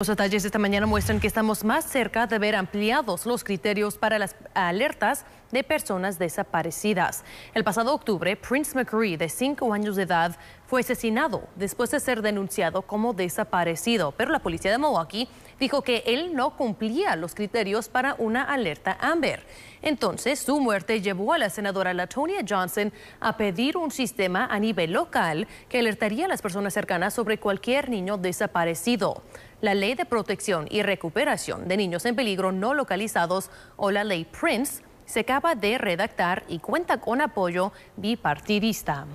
Los detalles de esta mañana muestran que estamos más cerca de ver ampliados los criterios para las alertas de personas desaparecidas. El pasado octubre, Prince McCree, de cinco años de edad, fue asesinado después de ser denunciado como desaparecido, pero la policía de Milwaukee dijo que él no cumplía los criterios para una alerta Amber. Entonces, su muerte llevó a la senadora Latonia Johnson a pedir un sistema a nivel local que alertaría a las personas cercanas sobre cualquier niño desaparecido la Ley de Protección y Recuperación de Niños en Peligro No Localizados o la Ley PRINCE se acaba de redactar y cuenta con apoyo bipartidista.